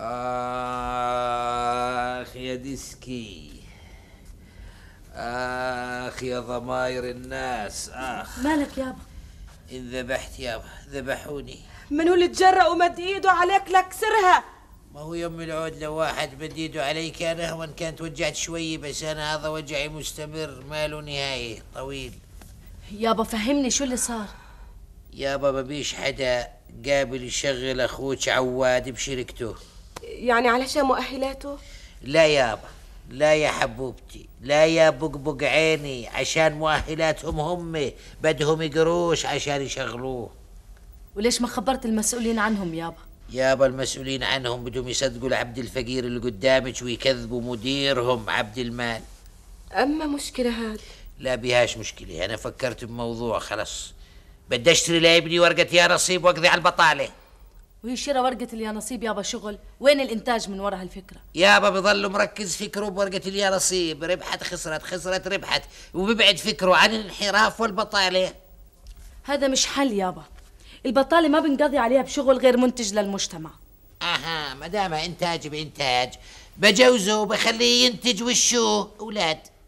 آخ يا ديسكي آخ يا ضماير الناس آخ مالك يابا إن ذبحت يابا ذبحوني من هو اللي تجرأ ومد إيده عليك لكسرها ما هو يوم العود لو واحد مد إيده علي كان أهون كانت وجعت شوي بس أنا هذا وجعي مستمر ما له نهاية طويل يابا فهمني شو اللي صار يابا ما بيش حدا قابل يشغل أخوك عواد بشركته يعني علشان مؤهلاته لا يابا لا يا حبوبتي لا يا بقبق عيني عشان مؤهلاتهم هم بدهم قروش عشان يشغلوه وليش ما خبرت المسؤولين عنهم يابا يابا المسؤولين عنهم بدهم يصدقوا العبد الفقير اللي قدامك ويكذبوا مديرهم عبد المال اما مشكله هذه لا بيهاش مشكله انا فكرت بموضوع خلص بدي اشتري لابني ورقه يا نصيب واقضي على البطاله وهي شيرة ورقة اليانصيب يابا شغل وين الإنتاج من ورا هالفكرة يابا بظل مركز فكره بورقة اليانصيب ربحت خسرت خسرت ربحت وبيبعد فكره عن الانحراف والبطالة هذا مش حل يابا البطالة ما بنقضي عليها بشغل غير منتج للمجتمع أها ما دام إنتاج بإنتاج بجوزه وبخليه ينتج وشو أولاد